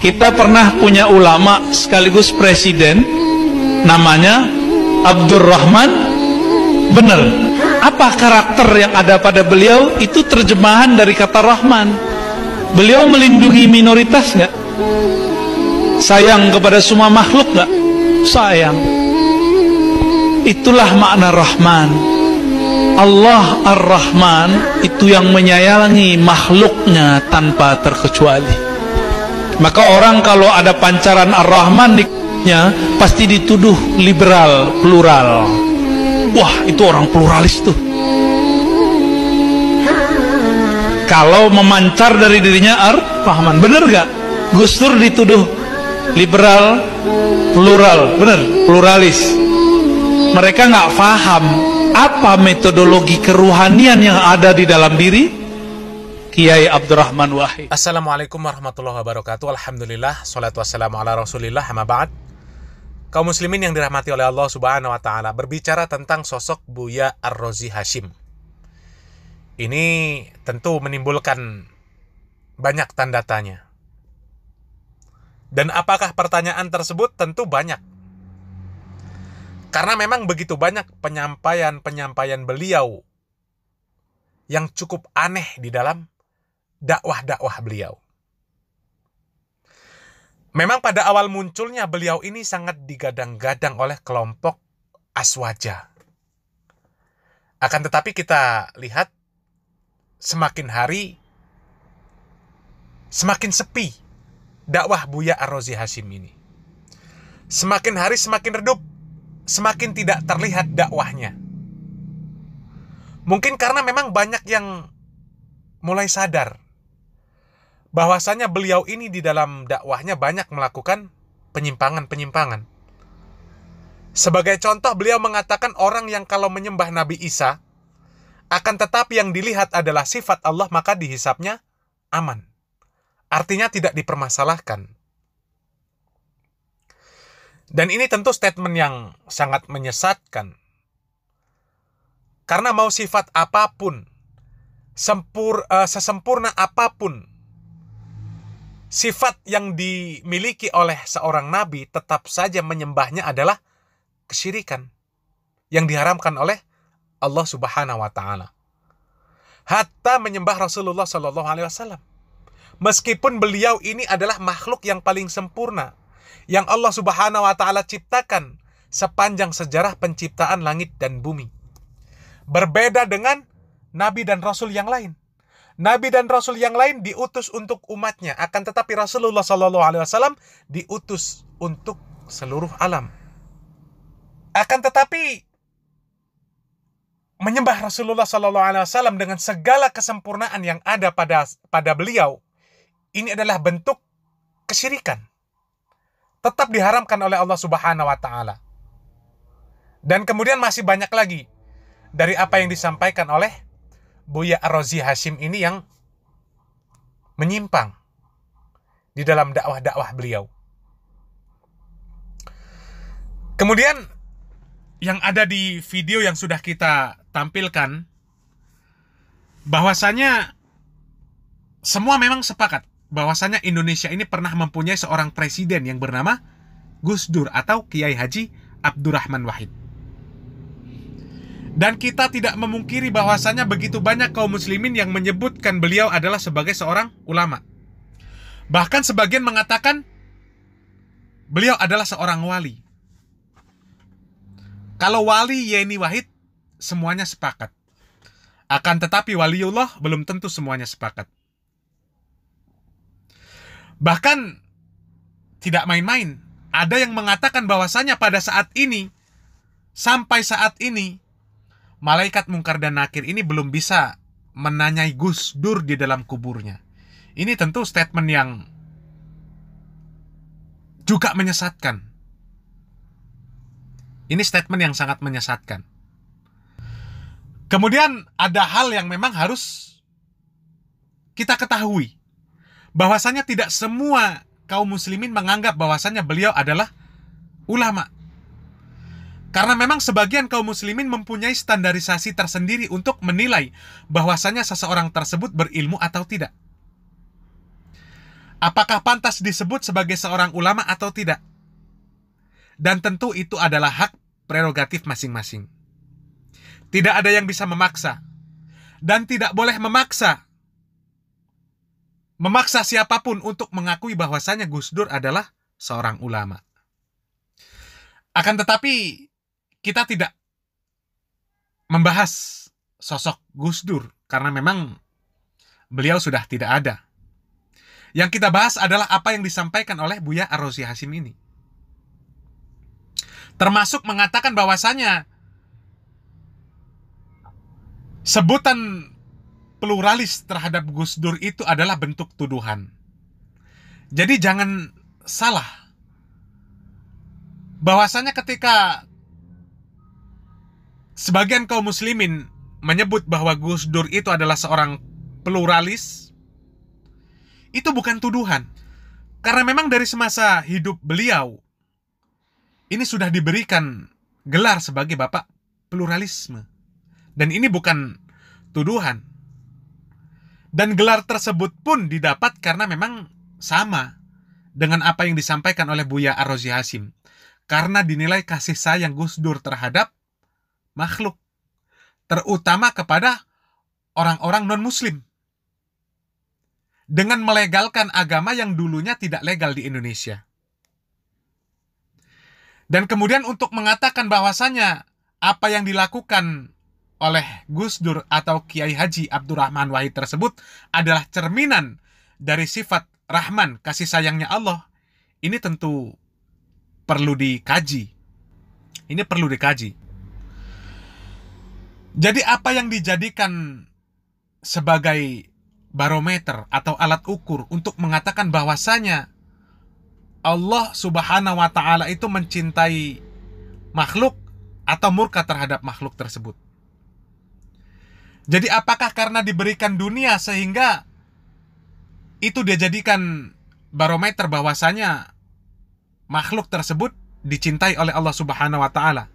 kita pernah punya ulama sekaligus presiden namanya Abdurrahman benar apa karakter yang ada pada beliau itu terjemahan dari kata Rahman beliau melindungi minoritas nggak sayang kepada semua makhluk nggak sayang itulah makna Rahman Allah Ar-Rahman itu yang menyayangi makhluknya tanpa terkecuali. Maka orang kalau ada pancaran Ar-Rahman nya pasti dituduh liberal, plural. Wah, itu orang pluralis tuh. Kalau memancar dari dirinya Ar-Rahman, bener gak? Gus dituduh liberal, plural, bener, pluralis. Mereka nggak paham apa metodologi keruhanian yang ada di dalam diri Kiai Abdurrahman Wahid. Assalamualaikum warahmatullahi wabarakatuh. Alhamdulillah, salatu wassalamu ala rasulillah, amma ba'd. Kaum muslimin yang dirahmati oleh Allah subhanahu wa ta'ala berbicara tentang sosok Buya Ar-Rozi Hashim. Ini tentu menimbulkan banyak tanda tanya. Dan apakah pertanyaan tersebut tentu banyak. Karena memang begitu banyak penyampaian-penyampaian beliau yang cukup aneh di dalam dakwah-dakwah beliau. Memang pada awal munculnya beliau ini sangat digadang-gadang oleh kelompok aswaja. Akan tetapi kita lihat semakin hari semakin sepi dakwah Buya Arrozi Hasim ini. Semakin hari semakin redup, semakin tidak terlihat dakwahnya. Mungkin karena memang banyak yang mulai sadar bahwasanya beliau ini di dalam dakwahnya banyak melakukan penyimpangan-penyimpangan. Sebagai contoh, beliau mengatakan orang yang kalau menyembah Nabi Isa, akan tetapi yang dilihat adalah sifat Allah maka dihisapnya aman. Artinya tidak dipermasalahkan. Dan ini tentu statement yang sangat menyesatkan. Karena mau sifat apapun, sempur, uh, sesempurna apapun sifat yang dimiliki oleh seorang nabi tetap saja menyembahnya adalah kesyirikan yang diharamkan oleh Allah Subhanahu wa taala. Hatta menyembah Rasulullah Shallallahu alaihi wasallam. Meskipun beliau ini adalah makhluk yang paling sempurna yang Allah Subhanahu wa taala ciptakan sepanjang sejarah penciptaan langit dan bumi. Berbeda dengan nabi dan rasul yang lain. Nabi dan Rasul yang lain diutus untuk umatnya. Akan tetapi Rasulullah Shallallahu Alaihi Wasallam diutus untuk seluruh alam. Akan tetapi menyembah Rasulullah Shallallahu Alaihi Wasallam dengan segala kesempurnaan yang ada pada pada beliau ini adalah bentuk kesyirikan. Tetap diharamkan oleh Allah Subhanahu Wa Taala. Dan kemudian masih banyak lagi dari apa yang disampaikan oleh Buya Rozi Hashim ini yang menyimpang di dalam dakwah-dakwah beliau. Kemudian yang ada di video yang sudah kita tampilkan bahwasanya semua memang sepakat bahwasanya Indonesia ini pernah mempunyai seorang presiden yang bernama Gus Dur atau Kiai Haji Abdurrahman Wahid. Dan kita tidak memungkiri bahwasannya begitu banyak kaum muslimin yang menyebutkan beliau adalah sebagai seorang ulama. Bahkan sebagian mengatakan beliau adalah seorang wali. Kalau wali Yeni Wahid, semuanya sepakat. Akan tetapi waliullah belum tentu semuanya sepakat. Bahkan tidak main-main, ada yang mengatakan bahwasanya pada saat ini sampai saat ini malaikat mungkar dan nakir ini belum bisa menanyai Gus Dur di dalam kuburnya. Ini tentu statement yang juga menyesatkan. Ini statement yang sangat menyesatkan. Kemudian ada hal yang memang harus kita ketahui bahwasanya tidak semua kaum muslimin menganggap bahwasannya beliau adalah ulama. Karena memang sebagian kaum muslimin mempunyai standarisasi tersendiri untuk menilai bahwasanya seseorang tersebut berilmu atau tidak. Apakah pantas disebut sebagai seorang ulama atau tidak? Dan tentu itu adalah hak prerogatif masing-masing. Tidak ada yang bisa memaksa dan tidak boleh memaksa memaksa siapapun untuk mengakui bahwasanya Gus Dur adalah seorang ulama. Akan tetapi kita tidak membahas sosok Gus Dur karena memang beliau sudah tidak ada. Yang kita bahas adalah apa yang disampaikan oleh Buya Arrozi Hasim ini. Termasuk mengatakan bahwasanya sebutan pluralis terhadap Gus Dur itu adalah bentuk tuduhan. Jadi jangan salah bahwasanya ketika Sebagian kaum muslimin menyebut bahwa Gus Dur itu adalah seorang pluralis. Itu bukan tuduhan. Karena memang dari semasa hidup beliau ini sudah diberikan gelar sebagai bapak pluralisme. Dan ini bukan tuduhan. Dan gelar tersebut pun didapat karena memang sama dengan apa yang disampaikan oleh Buya Arrozi Hasim. Karena dinilai kasih sayang Gus Dur terhadap makhluk, terutama kepada orang-orang non-Muslim, dengan melegalkan agama yang dulunya tidak legal di Indonesia. Dan kemudian untuk mengatakan bahwasanya apa yang dilakukan oleh Gus Dur atau Kiai Haji Abdurrahman Wahid tersebut adalah cerminan dari sifat Rahman, kasih sayangnya Allah. Ini tentu perlu dikaji. Ini perlu dikaji. Jadi apa yang dijadikan sebagai barometer atau alat ukur untuk mengatakan bahwasanya Allah Subhanahu wa taala itu mencintai makhluk atau murka terhadap makhluk tersebut. Jadi apakah karena diberikan dunia sehingga itu dijadikan barometer bahwasanya makhluk tersebut dicintai oleh Allah Subhanahu wa taala?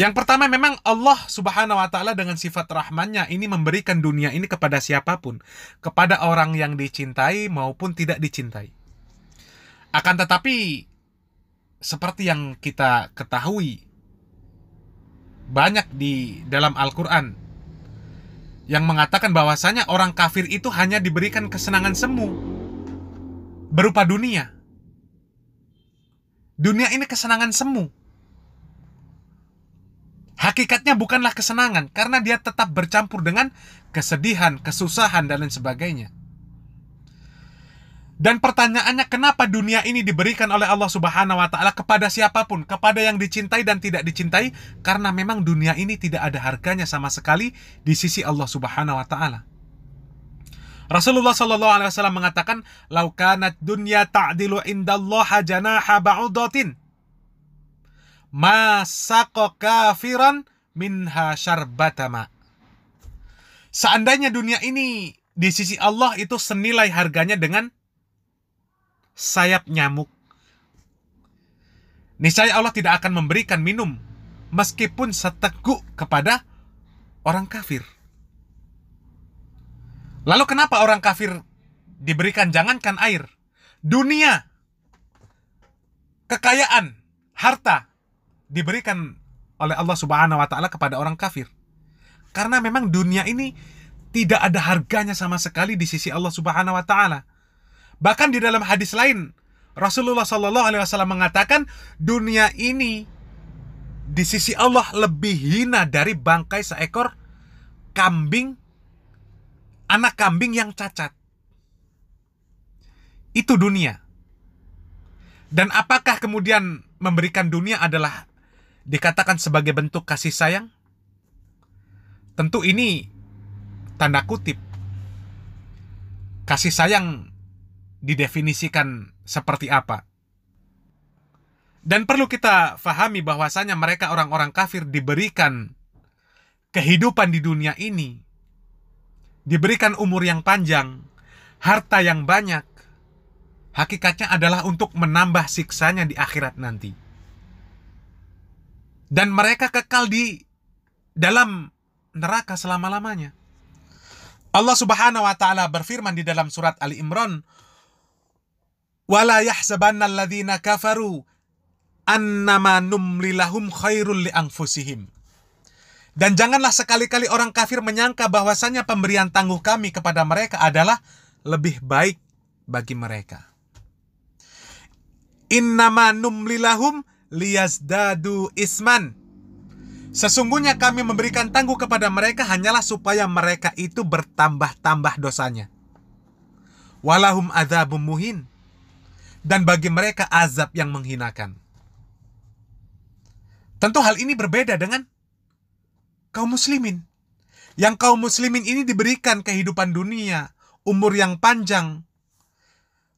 Yang pertama memang Allah Subhanahu wa taala dengan sifat rahmannya ini memberikan dunia ini kepada siapapun, kepada orang yang dicintai maupun tidak dicintai. Akan tetapi seperti yang kita ketahui banyak di dalam Al-Qur'an yang mengatakan bahwasanya orang kafir itu hanya diberikan kesenangan semu berupa dunia. Dunia ini kesenangan semu hakikatnya bukanlah kesenangan karena dia tetap bercampur dengan kesedihan, kesusahan dan lain sebagainya. Dan pertanyaannya kenapa dunia ini diberikan oleh Allah Subhanahu wa taala kepada siapapun, kepada yang dicintai dan tidak dicintai karena memang dunia ini tidak ada harganya sama sekali di sisi Allah Subhanahu wa taala. Rasulullah Shallallahu alaihi wasallam mengatakan, laukanat dunya ta'dilu indallaha janaha ba'udatin." masako kafiran minha syarbatama. Seandainya dunia ini di sisi Allah itu senilai harganya dengan sayap nyamuk. Niscaya Allah tidak akan memberikan minum meskipun seteguk kepada orang kafir. Lalu kenapa orang kafir diberikan jangankan air, dunia, kekayaan, harta, diberikan oleh Allah Subhanahu wa taala kepada orang kafir. Karena memang dunia ini tidak ada harganya sama sekali di sisi Allah Subhanahu wa taala. Bahkan di dalam hadis lain Rasulullah Shallallahu alaihi wasallam mengatakan dunia ini di sisi Allah lebih hina dari bangkai seekor kambing anak kambing yang cacat. Itu dunia. Dan apakah kemudian memberikan dunia adalah dikatakan sebagai bentuk kasih sayang? Tentu ini tanda kutip. Kasih sayang didefinisikan seperti apa? Dan perlu kita fahami bahwasanya mereka orang-orang kafir diberikan kehidupan di dunia ini. Diberikan umur yang panjang, harta yang banyak. Hakikatnya adalah untuk menambah siksanya di akhirat nanti dan mereka kekal di dalam neraka selama-lamanya. Allah Subhanahu wa taala berfirman di dalam surat Ali Imran, "Wala yahsabanna kafaru annama numli khairul li anfusihim." Dan janganlah sekali-kali orang kafir menyangka bahwasanya pemberian tangguh kami kepada mereka adalah lebih baik bagi mereka. Innama numli lahum lias dadu isman. Sesungguhnya kami memberikan tangguh kepada mereka hanyalah supaya mereka itu bertambah-tambah dosanya. Walahum azabum muhin. Dan bagi mereka azab yang menghinakan. Tentu hal ini berbeda dengan kaum muslimin. Yang kaum muslimin ini diberikan kehidupan dunia, umur yang panjang,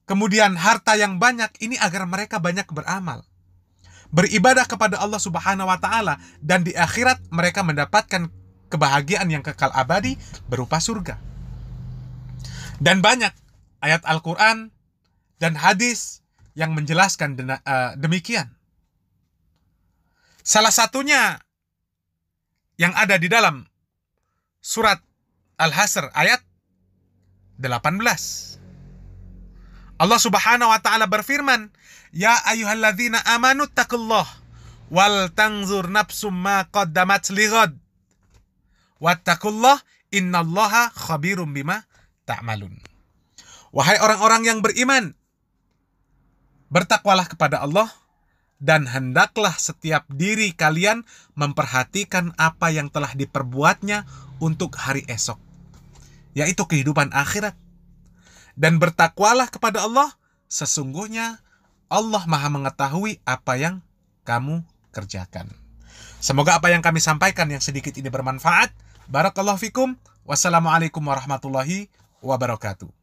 kemudian harta yang banyak, ini agar mereka banyak beramal beribadah kepada Allah Subhanahu wa taala dan di akhirat mereka mendapatkan kebahagiaan yang kekal abadi berupa surga. Dan banyak ayat Al-Qur'an dan hadis yang menjelaskan eh, demikian. Salah satunya yang ada di dalam surat Al-Hasr ayat 18. Allah Subhanahu wa taala berfirman, "Ya ayyuhalladzina amanu taqullah wal tanzur nafsum ma qaddamat lighad." Wattaqullah innallaha khabirum bima ta'malun. Wahai orang-orang yang beriman, bertakwalah kepada Allah dan hendaklah setiap diri kalian memperhatikan apa yang telah diperbuatnya untuk hari esok, yaitu kehidupan akhirat dan bertakwalah kepada Allah, sesungguhnya Allah Maha mengetahui apa yang kamu kerjakan. Semoga apa yang kami sampaikan yang sedikit ini bermanfaat. Barakallahu fikum. Wassalamualaikum warahmatullahi wabarakatuh.